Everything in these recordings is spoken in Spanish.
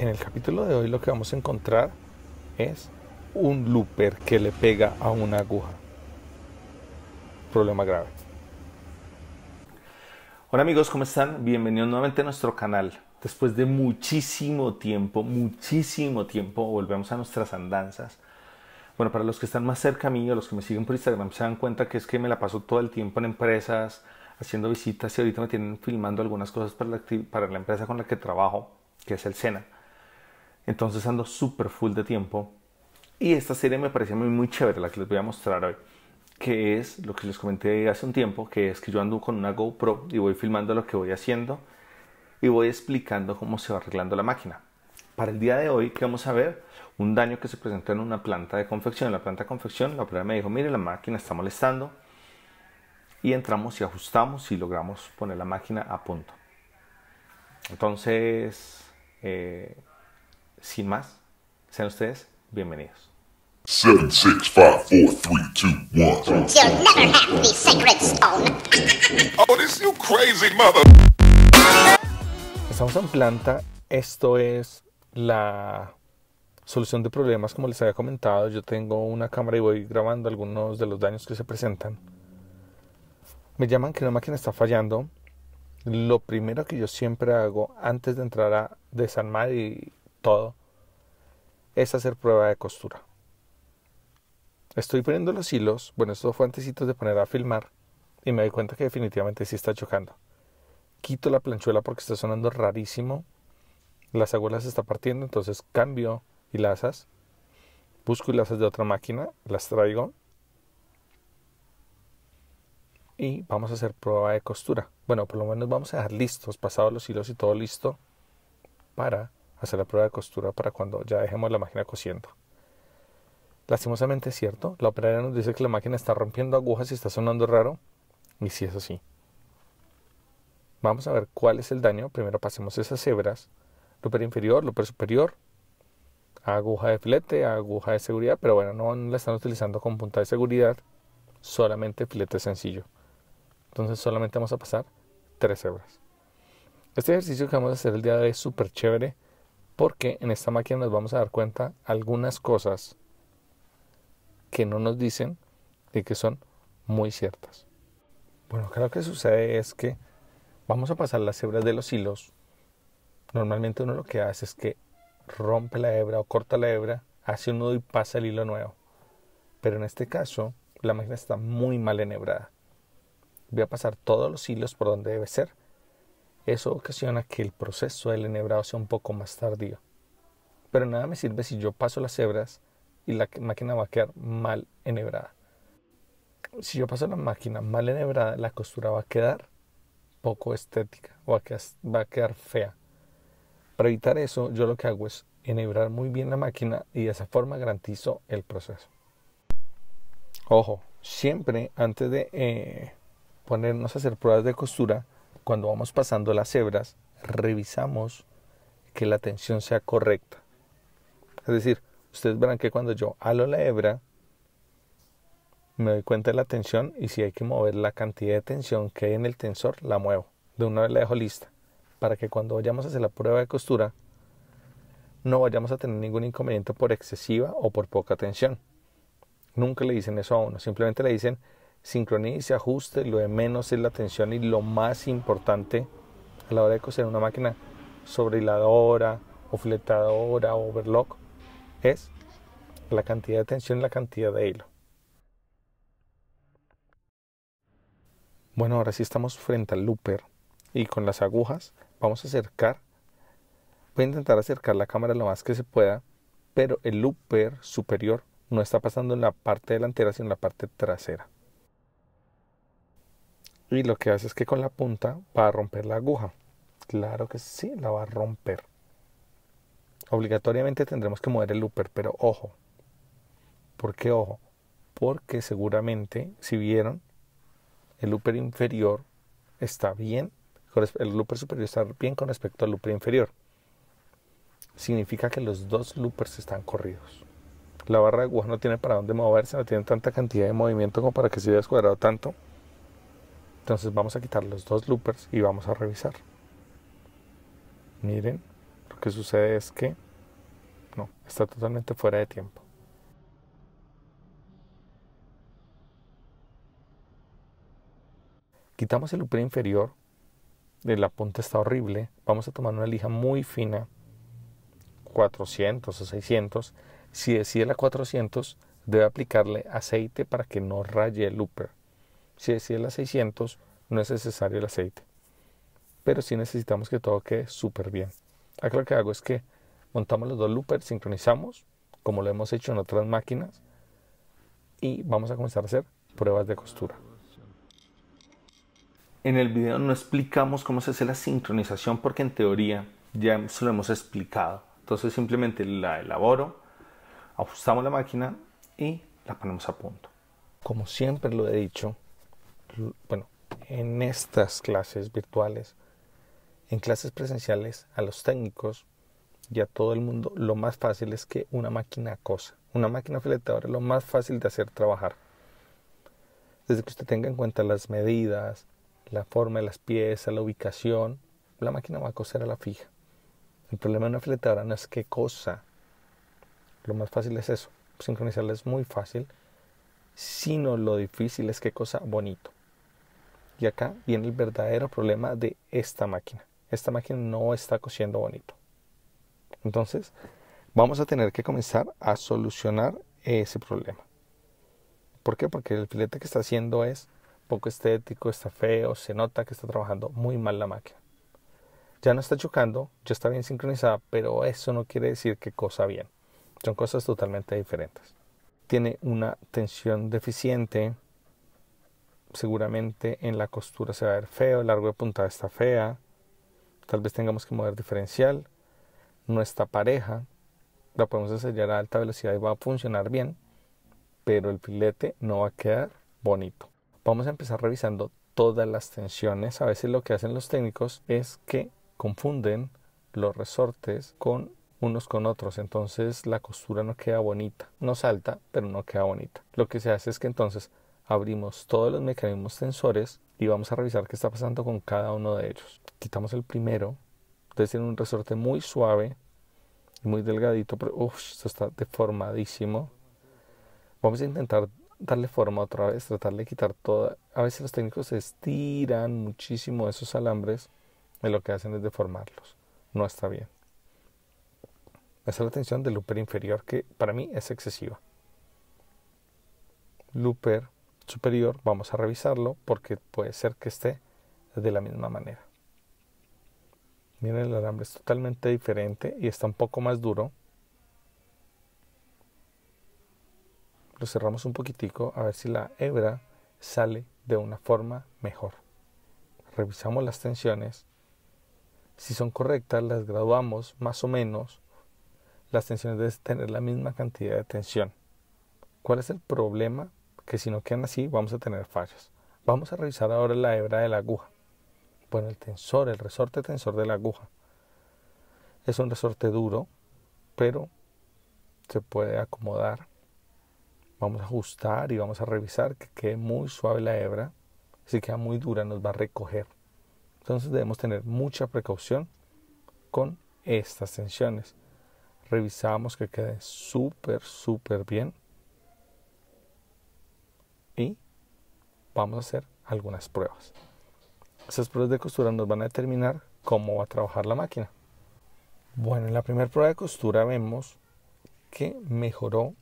En el capítulo de hoy lo que vamos a encontrar es un looper que le pega a una aguja. Problema grave. Hola amigos, ¿cómo están? Bienvenidos nuevamente a nuestro canal. Después de muchísimo tiempo, muchísimo tiempo, volvemos a nuestras andanzas. Bueno, para los que están más cerca mío, los que me siguen por Instagram, se dan cuenta que es que me la paso todo el tiempo en empresas, haciendo visitas y ahorita me tienen filmando algunas cosas para para la empresa con la que trabajo, que es el SENA. Entonces ando súper full de tiempo. Y esta serie me parecía muy, chévere, la que les voy a mostrar hoy. Que es lo que les comenté hace un tiempo, que es que yo ando con una GoPro y voy filmando lo que voy haciendo y voy explicando cómo se va arreglando la máquina. Para el día de hoy, vamos a ver? Un daño que se presentó en una planta de confección. En La planta de confección, la operadora me dijo, mire, la máquina está molestando. Y entramos y ajustamos y logramos poner la máquina a punto. Entonces, eh, sin más, sean ustedes bienvenidos. Estamos en planta. Esto es la solución de problemas, como les había comentado. Yo tengo una cámara y voy grabando algunos de los daños que se presentan. Me llaman que la máquina está fallando. Lo primero que yo siempre hago antes de entrar a desarmar y todo, es hacer prueba de costura. Estoy poniendo los hilos, bueno, esto fue antes de poner a filmar, y me doy cuenta que definitivamente sí está chocando. Quito la planchuela porque está sonando rarísimo, las agujas se está partiendo, entonces cambio y busco y de otra máquina, las traigo, y vamos a hacer prueba de costura. Bueno, por lo menos vamos a dejar listos, pasados los hilos y todo listo para hacer la prueba de costura para cuando ya dejemos la máquina cosiendo. Lastimosamente es cierto, la operaria nos dice que la máquina está rompiendo agujas y está sonando raro, y si es así. Vamos a ver cuál es el daño. Primero pasemos esas hebras, looper inferior, looper superior, aguja de filete, aguja de seguridad, pero bueno, no, la están utilizando con punta de seguridad, solamente filete sencillo. Entonces solamente vamos a pasar tres hebras. Este ejercicio que vamos a hacer el día de hoy es súper chévere porque en esta máquina nos vamos a dar cuenta algunas cosas que no nos dicen y que son muy ciertas. Bueno, creo lo que sucede es que vamos a pasar las hebras de los hilos. Normalmente uno lo que hace es que rompe la hebra o corta la hebra, hace un nudo y pasa el hilo nuevo. Pero en este caso, la máquina está muy mal enhebrada. Voy a pasar todos los hilos por donde debe ser eso ocasiona que el proceso del enhebrado sea un poco más tardío. Pero nada me sirve si yo paso las hebras y la máquina va a quedar mal enhebrada. Si yo paso la máquina mal enhebrada, la costura va a quedar poco estética o va, a quedar, fea. Para evitar eso, yo lo que hago es enhebrar muy bien la máquina y de esa forma garantizo el proceso. Ojo, siempre antes de eh, ponernos a hacer pruebas de costura, cuando vamos pasando las hebras, revisamos que la tensión sea correcta. Es decir, ustedes verán que cuando yo halo la hebra, me doy cuenta de la tensión y si hay que mover la cantidad de tensión que hay en el tensor, la muevo. De una vez la dejo lista, para que cuando vayamos a hacer la prueba de costura, no vayamos a tener ningún inconveniente por excesiva o por poca tensión. Nunca le dicen eso a uno, simplemente le dicen sincronice, ajuste, lo de menos es la tensión y lo más importante a la hora de coser una máquina sobrehiladora o fletadora o overlock es la cantidad de tensión y la cantidad de hilo. Bueno, ahora sí estamos frente al looper y con las agujas vamos a acercar. Voy a intentar acercar la cámara lo más que se pueda, pero el looper superior no está pasando en la parte delantera, sino en la parte trasera. Y lo que hace es que con la punta va a romper la aguja. Claro que sí, la va a romper. Obligatoriamente tendremos que mover el looper, pero ojo. ¿Por qué ojo? Porque seguramente, si vieron, el looper inferior está bien, el looper superior está bien con respecto al looper inferior. Significa que los dos loopers están corridos. La barra de aguja no tiene para dónde moverse, no tiene tanta cantidad de movimiento como para que se vea escuadrado tanto. Entonces vamos a quitar los dos loopers y vamos a revisar. Miren, lo que sucede es que no, está totalmente fuera de tiempo. Quitamos el looper inferior, la punta está horrible, vamos a tomar una lija muy fina, 400 o 600. Si decide la 400, debe aplicarle aceite para que no raye el looper si es la 600, no es necesario el aceite. Pero sí necesitamos que todo quede súper bien. Acá lo que hago es que montamos los dos loopers, sincronizamos, como lo hemos hecho en otras máquinas, y vamos a comenzar a hacer pruebas de costura. En el video no explicamos cómo se hace la sincronización porque en teoría ya se lo hemos explicado. Entonces simplemente la elaboro, ajustamos la máquina y la ponemos a punto. Como siempre lo he dicho, bueno, en estas clases virtuales, en clases presenciales, a los técnicos y a todo el mundo, lo más fácil es que una máquina cosa, una máquina filetadora es lo más fácil de hacer trabajar. Desde que usted tenga en cuenta las medidas, la forma de las piezas, la ubicación, la máquina va a coser a la fija. El problema de una filetadora no es qué cosa. Lo más fácil es eso. Sincronizarla es muy fácil, sino lo difícil es qué cosa bonito. Y acá viene el verdadero problema de esta máquina. Esta máquina no está cosiendo bonito. Entonces, vamos a tener que comenzar a solucionar ese problema. ¿Por qué? Porque el filete que está haciendo es poco estético, está feo, se nota que está trabajando muy mal la máquina. Ya no está chocando, ya está bien sincronizada, pero eso no quiere decir que cosa bien. Son cosas totalmente diferentes. Tiene una tensión deficiente, seguramente en la costura se va a ver feo, el largo de puntada está fea, tal vez tengamos que mover diferencial, nuestra pareja, la podemos sellar a alta velocidad y va a funcionar bien, pero el filete no va a quedar bonito. Vamos a empezar revisando todas las tensiones. A veces lo que hacen los técnicos es que confunden los resortes con unos con otros, entonces la costura no queda bonita, no salta, pero no queda bonita. Lo que se hace es que entonces abrimos todos los mecanismos tensores y vamos a revisar qué está pasando con cada uno de ellos. Quitamos el primero, entonces tiene un resorte muy suave, muy delgadito, pero uff, esto está deformadísimo. Vamos a intentar darle forma otra vez, tratar de quitar toda. A veces los técnicos estiran muchísimo esos alambres y lo que hacen es deformarlos. No está bien. Esa es la tensión del looper inferior que para mí es excesiva. Looper superior, vamos a revisarlo porque puede ser que esté de la misma manera. Miren, el alambre es totalmente diferente y está un poco más duro. Lo cerramos un poquitico a ver si la hebra sale de una forma mejor. Revisamos las tensiones. Si son correctas, las graduamos más o menos. Las tensiones deben tener la misma cantidad de tensión. ¿Cuál es el problema que si no quedan así vamos a tener fallas. Vamos a revisar ahora la hebra de la aguja. Bueno, el tensor, el resorte tensor de la aguja. Es un resorte duro, pero se puede acomodar. Vamos a ajustar y vamos a revisar que quede muy suave la hebra. Si queda muy dura nos va a recoger. Entonces debemos tener mucha precaución con estas tensiones. Revisamos que quede súper, súper bien. vamos a hacer algunas pruebas. Esas pruebas de costura nos van a determinar cómo va a trabajar la máquina. Bueno, en la primera prueba de costura vemos que mejoró,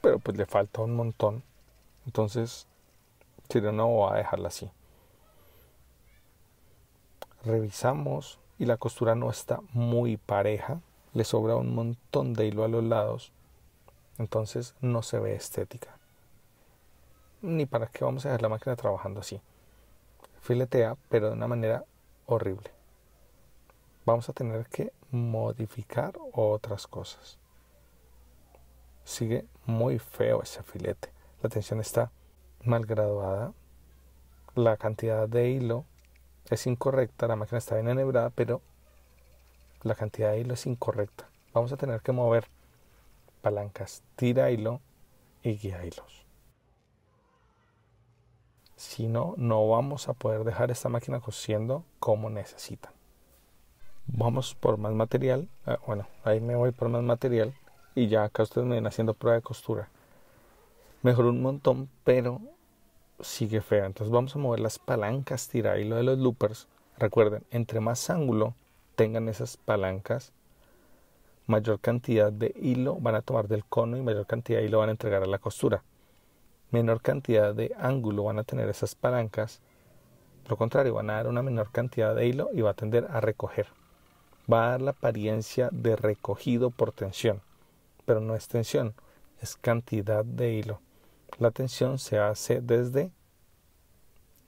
pero pues le falta un montón. Entonces, si no voy a dejarla así. Revisamos y la costura no está muy pareja. Le sobra un montón de hilo a los lados. Entonces no se ve estética ni para qué vamos a dejar la máquina trabajando así. Filetea, pero de una manera horrible. Vamos a tener que modificar otras cosas. Sigue muy feo ese filete. La tensión está mal graduada. La cantidad de hilo es incorrecta. La máquina está bien enhebrada, pero la cantidad de hilo es incorrecta. Vamos a tener que mover palancas, tira hilo y guía hilos. Si no, no vamos a poder dejar esta máquina cosiendo como necesitan. Vamos por más material. Ah, bueno, ahí me voy por más material. Y ya acá ustedes me ven haciendo prueba de costura. Mejor un montón, pero sigue fea. Entonces vamos a mover las palancas tira hilo de los loopers. Recuerden, entre más ángulo tengan esas palancas, mayor cantidad de hilo van a tomar del cono y mayor cantidad de hilo van a entregar a la costura menor cantidad de ángulo van a tener esas palancas. lo contrario, van a dar una menor cantidad de hilo y va a tender a recoger. Va a dar la apariencia de recogido por tensión, pero no es tensión, es cantidad de hilo. La tensión se hace desde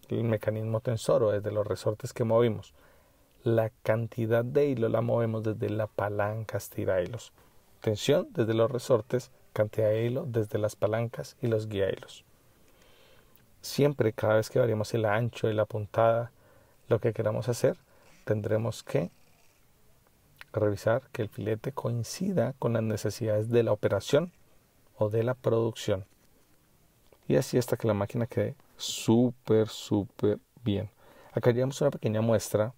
el mecanismo tensor o desde los resortes que movimos. La cantidad de hilo la movemos desde la palanca estira hilos. Tensión desde los resortes cantidad de hilo desde las palancas y los guía hilos. Siempre, cada vez que variemos el ancho y la puntada, lo que queramos hacer, tendremos que revisar que el filete coincida con las necesidades de la operación o de la producción. Y así hasta que la máquina quede súper, súper bien. Acá llevamos una pequeña muestra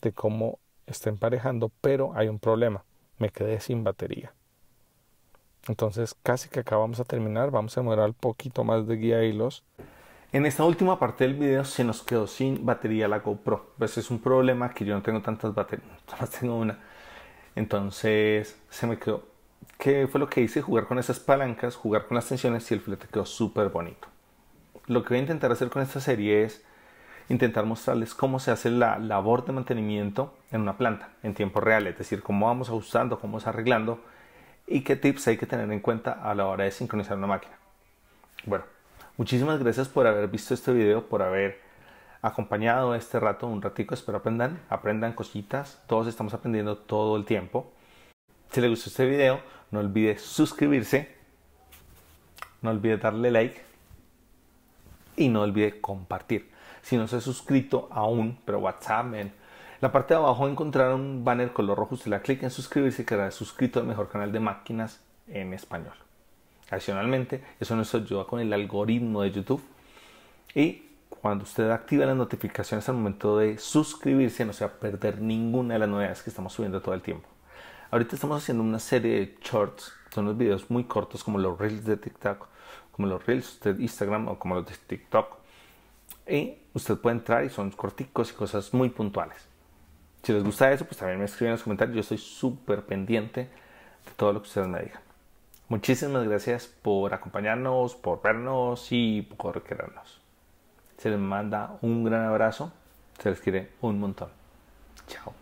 de cómo está emparejando, pero hay un problema. Me quedé sin batería. Entonces casi que acá vamos a terminar, vamos a demorar un poquito más de guía hilos. En esta última parte del video se nos quedó sin batería la GoPro. Pues es un problema que yo no tengo tantas baterías, solo tengo una. Entonces se me quedó. ¿Qué fue lo que hice? Jugar con esas palancas, jugar con las tensiones y el flete quedó súper bonito. Lo que voy a intentar hacer con esta serie es intentar mostrarles cómo se hace la labor de mantenimiento en una planta en tiempo real, es decir, cómo vamos ajustando, cómo vamos arreglando y qué tips hay que tener en cuenta a la hora de sincronizar una máquina. Bueno, muchísimas gracias por haber visto este video, por haber acompañado este rato, un ratico, espero aprendan, aprendan cositas, todos estamos aprendiendo todo el tiempo. Si les gustó este video, no olvide suscribirse, no olvide darle like y no olvide compartir. Si no se ha suscrito aún, pero WhatsApp, man, la parte de abajo encontrará un banner color rojo, usted la clic en suscribirse y quedará suscrito al mejor canal de máquinas en español. Adicionalmente, eso nos ayuda con el algoritmo de YouTube y cuando usted activa las notificaciones al momento de suscribirse no se va a perder ninguna de las novedades que estamos subiendo todo el tiempo. Ahorita estamos haciendo una serie de shorts, son unos videos muy cortos como los reels de TikTok, como los reels de Instagram o como los de TikTok. Y usted puede entrar y son corticos y cosas muy puntuales. Si les gusta eso, pues también me escriben en los comentarios. Yo estoy súper pendiente de todo lo que ustedes me digan. Muchísimas gracias por acompañarnos, por vernos y por querernos. Se les manda un gran abrazo. Se les quiere un montón. Chao.